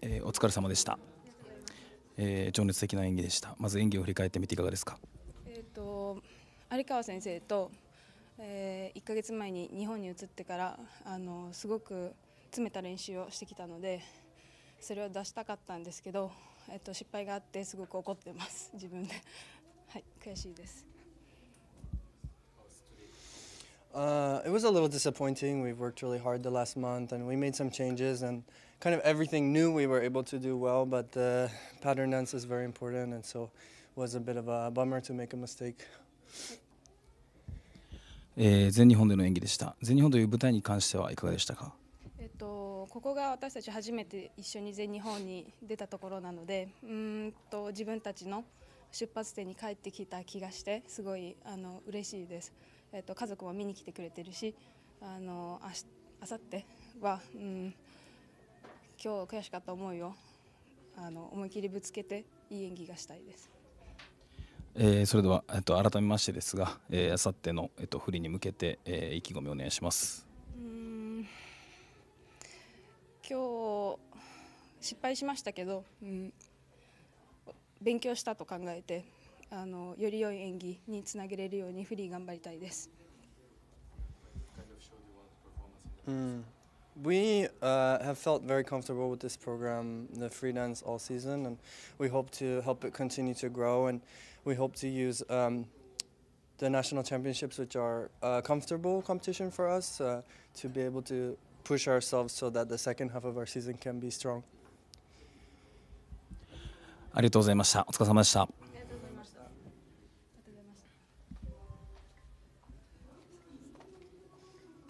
えー、お疲れ様でした、えー、情熱的な演技でしたまず演技を振り返ってみていかがですかえっ、ー、と有川先生と、えー、1ヶ月前に日本に移ってからあのすごく詰めた練習をしてきたのでそれを出したかったんですけど、えっと、失敗があってすごく怒ってます自分ではい悔しいです Uh, it was a little disappointing. We've worked really hard the last month and we made some changes and kind of everything new we were able to do well, but the pattern dance is very important and so it was a bit of a bummer to make a mistake. えー、全日本での演技でした全日本という舞台に関してはいかがでしたか、えっと、ここが私たち初めて一緒に全日本に出たところなのでうんと自分たちの出発点に帰ってきた気がしてすごいあの嬉しいです。えっと家族も見に来てくれてるしあのあしあさっては、うん、今日悔しかった思いをあの思い切りぶつけていい演技がしたいです。えー、それでは、えっと、改めましてですが、えー、あさっての、えっと、フリに向けて、えー、意気込みお願いしますうん今日失敗しましたけど、うん、勉強したと考えてあのより良い演技につなげれるようにフリー頑張りたいです。Mm. We uh, have felt very comfortable with this program, the free dance all season, and we hope to help it continue to grow. And we hope to use um, the national championships, which are a uh, comfortable competition for us, uh, to be able to push ourselves so that the second half of our season can be strong. ありがとうございました。お疲れ様でした。